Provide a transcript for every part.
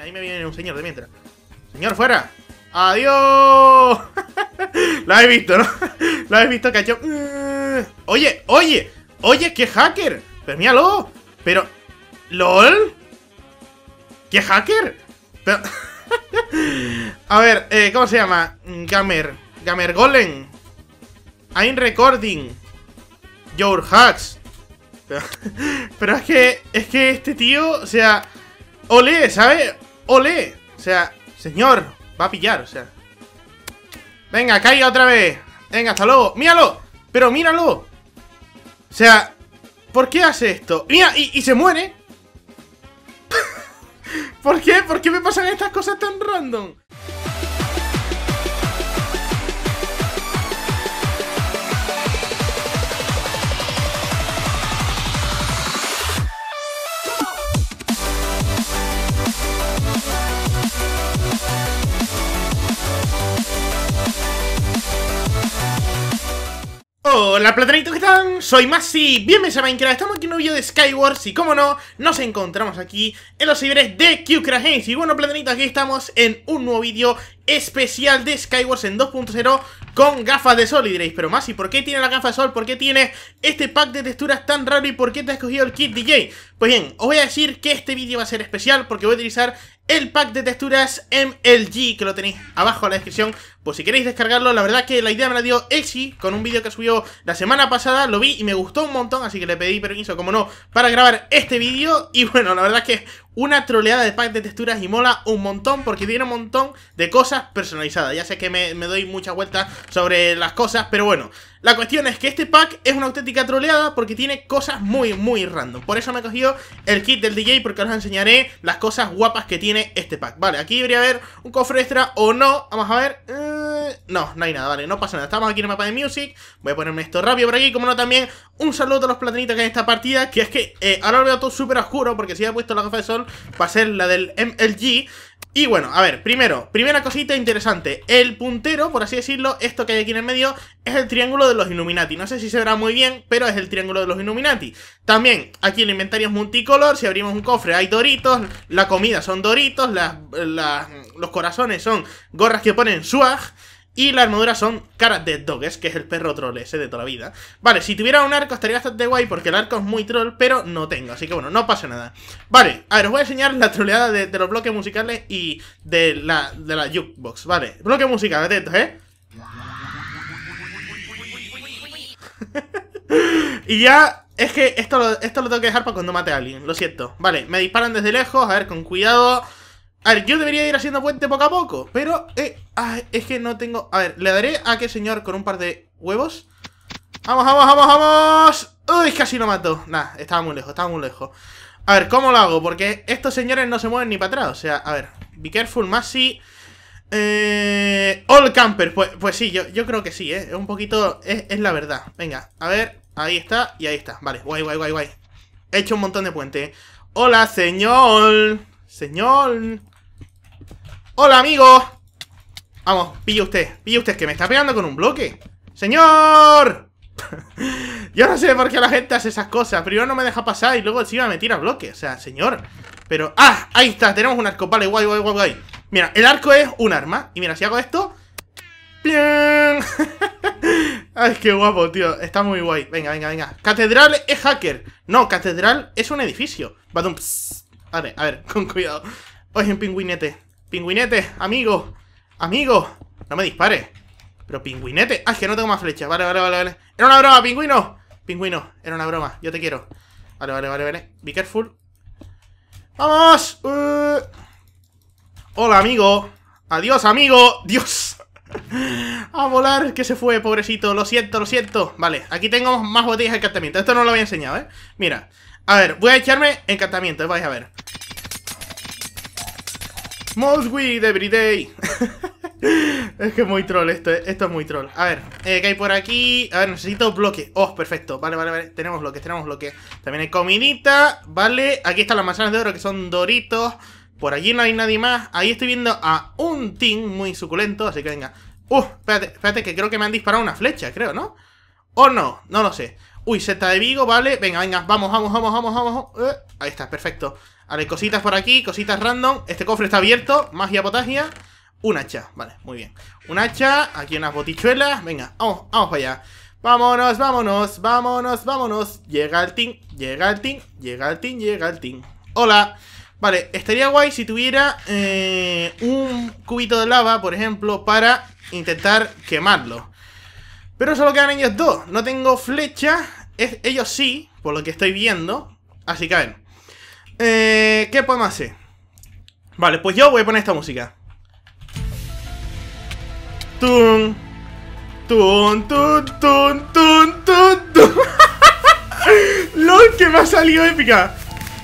ahí me viene un señor de mientras. Señor, fuera. ¡Adiós! Lo he visto, ¿no? Lo he visto, cacho. Uh". Oye, oye, oye, qué hacker. Pero pues míralo. Pero. ¿LOL? ¿Qué hacker? A ver, eh, ¿cómo se llama? Gamer. Gamer Golem. I'm recording. Your hacks. Pero, es que. Es que este tío, o sea. Ole, ¿sabes? Ole, O sea, señor, va a pillar, o sea. Venga, caiga otra vez. Venga, hasta luego. ¡Míralo! ¡Pero míralo! O sea, ¿por qué hace esto? ¡Mira! ¡Y, y se muere! ¿Por qué? ¿Por qué me pasan estas cosas tan random? Hola platanitos, ¿qué tal? Soy Masi, bienvenidos a Minecraft, estamos aquí en un vídeo de Skywars y como no, nos encontramos aquí en los ciberes de QCrash Y bueno platanitos, aquí estamos en un nuevo vídeo especial de Skywars en 2.0 con gafas de sol Y diréis, pero Masi, ¿por qué tiene la gafa de sol? ¿Por qué tiene este pack de texturas tan raro? ¿Y por qué te has cogido el kit DJ? Pues bien, os voy a decir que este vídeo va a ser especial porque voy a utilizar el pack de texturas MLG, que lo tenéis abajo en la descripción, pues si queréis descargarlo, la verdad que la idea me la dio Exi con un vídeo que subió la semana pasada, lo vi y me gustó un montón, así que le pedí permiso, como no, para grabar este vídeo, y bueno, la verdad que una troleada de pack de texturas y mola un montón porque tiene un montón de cosas personalizadas. Ya sé que me, doy muchas vueltas sobre las cosas, pero bueno. La cuestión es que este pack es una auténtica troleada porque tiene cosas muy, muy random. Por eso me he cogido el kit del DJ porque os enseñaré las cosas guapas que tiene este pack. Vale, aquí debería haber un cofre extra o no. Vamos a ver... Eh, no, no hay nada, vale, no pasa nada. Estamos aquí en el mapa de Music. Voy a ponerme esto rápido por aquí. Como no, también un saludo a los platanitos que hay en esta partida. Que es que eh, ahora lo veo todo súper oscuro. Porque si he puesto la gafa de sol, va a ser la del MLG. Y bueno, a ver, primero, primera cosita interesante El puntero, por así decirlo, esto que hay aquí en el medio Es el triángulo de los Illuminati No sé si se verá muy bien, pero es el triángulo de los Illuminati También, aquí el inventario es multicolor Si abrimos un cofre hay doritos La comida son doritos Los corazones son gorras que ponen swag y la armadura son caras de Doges, que es el perro troll ese de toda la vida. Vale, si tuviera un arco estaría bastante guay porque el arco es muy troll, pero no tengo. Así que bueno, no pasa nada. Vale, a ver, os voy a enseñar la troleada de, los bloques musicales y de la, la jukebox. Vale, bloque musical, atentos, ¿eh? y ya, es que esto esto lo tengo que dejar para cuando mate a alguien, lo siento. Vale, me disparan desde lejos, a ver, con cuidado... A ver, yo debería ir haciendo puente poco a poco, pero... Eh, es que no tengo... A ver, le daré a qué señor con un par de huevos. ¡Vamos, vamos, vamos, vamos! ¡Uy, casi lo mató! Nah, estaba muy lejos, estaba muy lejos. A ver, ¿cómo lo hago? Porque estos señores no se mueven ni para atrás. O sea, a ver, be careful, Masi. Eh, all camper. Pues, pues, sí, yo, yo creo que sí, ¿eh? Es un poquito... Es, es la verdad. Venga, a ver, ahí está y ahí está. Vale, guay, guay, guay, guay. He hecho un montón de puente. Hola, señor. Señor. Hola, amigos! Vamos, pille usted. Pille usted, que me está pegando con un bloque. ¡Señor! Yo no sé por qué la gente hace esas cosas. Primero no me deja pasar y luego encima me tira bloque. O sea, señor. Pero, ¡ah! Ahí está, tenemos un arco. Vale, guay, guay, guay, guay. Mira, el arco es un arma. Y mira, si hago esto... ¡Bien! Ay, qué guapo, tío. Está muy guay. Venga, venga, venga. Catedral es hacker. No, catedral es un edificio. Badum. A ver, a ver, con cuidado. Oye, un pingüinete. Pingüinete, amigo. Amigo. No me dispare. Pero pingüinete. Ah, es que no tengo más flecha! ¡Vale, Vale, vale, vale, vale. Era una broma, pingüino. Pingüino, era una broma. Yo te quiero. Vale, vale, vale, vale. Be careful. ¡Vamos! Uh. Hola, amigo. Adiós, amigo. Dios. a volar, que se fue, pobrecito. Lo siento, lo siento. Vale, aquí tengo más botellas de encantamiento. Esto no lo había enseñado, ¿eh? Mira. A ver, voy a echarme encantamiento, vais a ver. Smalls de everyday. es que es muy troll esto, esto es muy troll. A ver, eh, ¿qué hay por aquí? A ver, necesito bloque. Oh, perfecto. Vale, vale, vale. Tenemos bloque, tenemos bloque. También hay comidita, vale. Aquí están las manzanas de oro que son doritos. Por allí no hay nadie más. Ahí estoy viendo a un team muy suculento, así que venga. Uh, espérate, espérate, que creo que me han disparado una flecha, creo, ¿no? O no, no lo sé. Uy, seta de Vigo, vale. Venga, venga, vamos, vamos, vamos, vamos, vamos. Eh, ahí está, perfecto. Vale, cositas por aquí, cositas random. Este cofre está abierto, magia potagia. Un hacha, vale, muy bien. Un hacha, aquí unas botichuelas. Venga, vamos, vamos para allá. Vámonos, vámonos, vámonos, vámonos. Llega el team, llega el team, llega el team, llega el team. Hola. Vale, estaría guay si tuviera eh, un cubito de lava, por ejemplo, para intentar quemarlo. Pero solo quedan ellos dos. No tengo flecha. ellos sí, por lo que estoy viendo. Así que a eh, ¿Qué podemos hacer? Vale, pues yo voy a poner esta música. Tum Tun, tum, tum Tum, tum, tun. que me ha salido épica.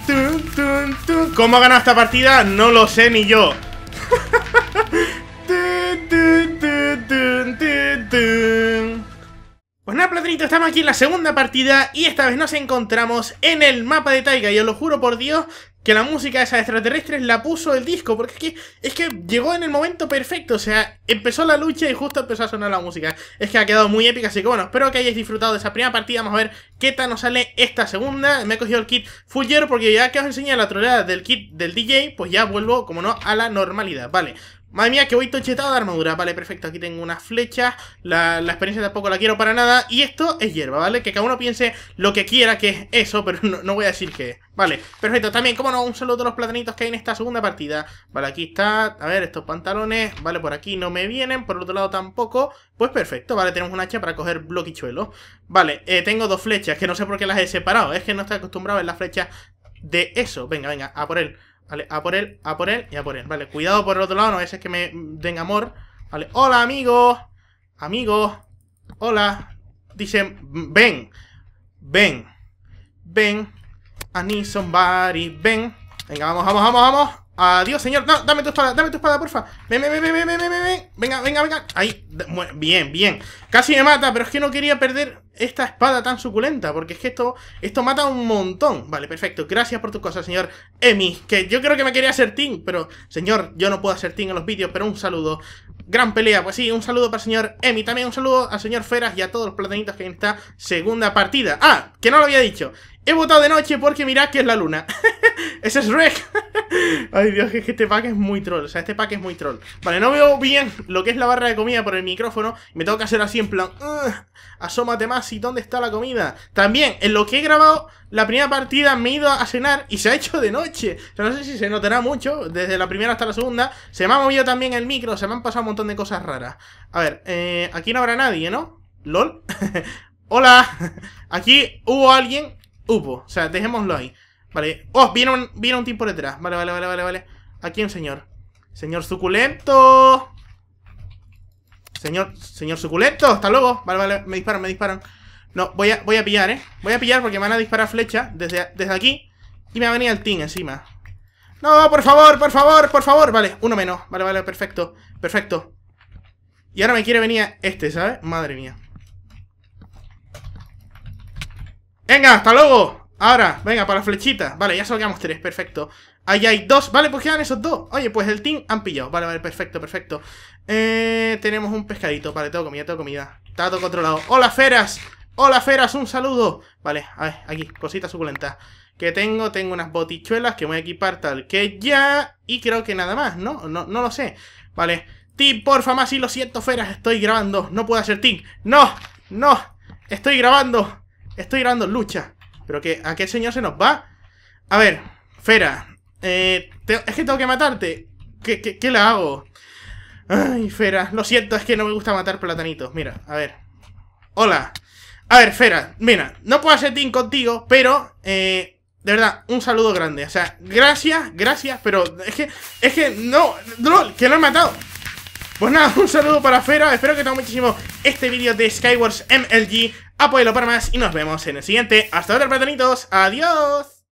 Tun, tun, ¿Cómo ha ganado esta partida? No lo sé ni yo. Pues nada, platinito, estamos aquí en la segunda partida y esta vez nos encontramos en el mapa de Taiga. Y os lo juro por Dios que la música de extraterrestres la puso el disco, porque es que, es que llegó en el momento perfecto, o sea, empezó la lucha y justo empezó a sonar la música. Es que ha quedado muy épica, así que bueno, espero que hayáis disfrutado de esa primera partida, vamos a ver qué tal nos sale esta segunda. Me he cogido el kit fullero porque ya que os enseñé la troleada del kit del DJ, pues ya vuelvo, como no, a la normalidad, vale. Madre mía, que voy tochetado de armadura. Vale, perfecto. Aquí tengo unas flechas. La, la, experiencia tampoco la quiero para nada. Y esto es hierba, ¿vale? Que cada uno piense lo que quiera que es eso, pero no, voy a decir que Vale, perfecto. También, cómo no, un saludo de los platanitos que hay en esta segunda partida. Vale, aquí está. A ver, estos pantalones. Vale, por aquí no me vienen. Por el otro lado tampoco. Pues perfecto. Vale, tenemos un hacha para coger bloquichuelos. Vale, eh, tengo dos flechas que no sé por qué las he separado. Es que no estoy acostumbrado a ver las flechas de eso. Venga, venga, a por él. Vale, a por él, a por él y a por él. Vale, cuidado por el otro lado, no ese que me den amor. Vale, hola amigo, amigo, hola. Dicen, ven, ven, ven, I need ven. Venga, vamos, vamos, vamos, vamos. Adiós, señor. No, dame tu espada, dame tu espada, porfa. Ven, ven, ven, ven, ven, ven, Venga, venga, venga. Ahí, bien, bien. Casi me mata, pero es que no quería perder esta espada tan suculenta, porque es que esto, esto mata un montón. Vale, perfecto. Gracias por tus cosas, señor Emi, que yo creo que me quería hacer team, pero, señor, yo no puedo hacer team en los vídeos, pero un saludo. Gran pelea, pues sí, un saludo para el señor Emi, también un saludo al señor Feras y a todos los platanitos que hay en esta segunda partida. Ah, que no lo había dicho. He votado de noche porque mirad que es la luna. ¡Ese es wreck. Ay, Dios, es que este pack es muy troll. O sea, este pack es muy troll. Vale, no veo bien lo que es la barra de comida por el micrófono. Me tengo que hacer así en plan... asómate más y dónde está la comida. También, en lo que he grabado la primera partida me he ido a cenar y se ha hecho de noche. O sea, no sé si se notará mucho, desde la primera hasta la segunda. Se me ha movido también el micro, se me han pasado un montón de cosas raras. A ver, eh, aquí no habrá nadie, ¿no? ¿Lol? Hola. aquí hubo alguien. Hubo. O sea, dejémoslo ahí. Vale. Oh, viene un, viene un tipo detrás. Vale, vale, vale, vale, vale. Aquí un señor. Señor suculento. Señor, señor suculento. Hasta luego. Vale, vale, me disparan, me disparan. No, voy a, voy a pillar, ¿eh? Voy a pillar porque me van a disparar flecha desde, desde aquí. Y me va a venir el team encima. No, por favor, por favor, por favor. Vale, uno menos. Vale, vale, perfecto. Perfecto. Y ahora me quiere venir este, ¿sabes? Madre mía. Venga, hasta luego. Ahora, venga, para flechita. Vale, ya salgamos tres, perfecto. Ahí hay dos. Vale, pues quedan esos dos. Oye, pues el team han pillado. Vale, vale, perfecto, perfecto. Eh, tenemos un pescadito. Vale, tengo comida, tengo comida. Está todo controlado. ¡Hola, feras! ¡Hola, feras! ¡Un saludo! Vale, a ver, aquí, cosita suculenta. Que tengo, tengo unas botichuelas que voy a equipar tal que ya... Y creo que nada más, ¿no? No, no lo sé. Vale. team, porfa, más y lo siento, feras. Estoy grabando. No puedo hacer team ¡No! ¡No! Estoy grabando. Estoy grabando lucha. ¿Pero que a qué señor se nos va? A ver, Fera, eh, es que tengo que matarte. ¿Qué, qué, la hago? Ay, Fera, lo siento, es que no me gusta matar platanitos. Mira, a ver. Hola. A ver, Fera, mira, no puedo hacer team contigo, pero... Eh, de verdad, un saludo grande. O sea, gracias, gracias, pero es que... Es que no... que lo he matado. Pues nada, un saludo para Fera. Espero que te muchísimo este vídeo de Skywars MLG apóyalo para más y nos vemos en el siguiente. Hasta ahora platanitos. Adiós.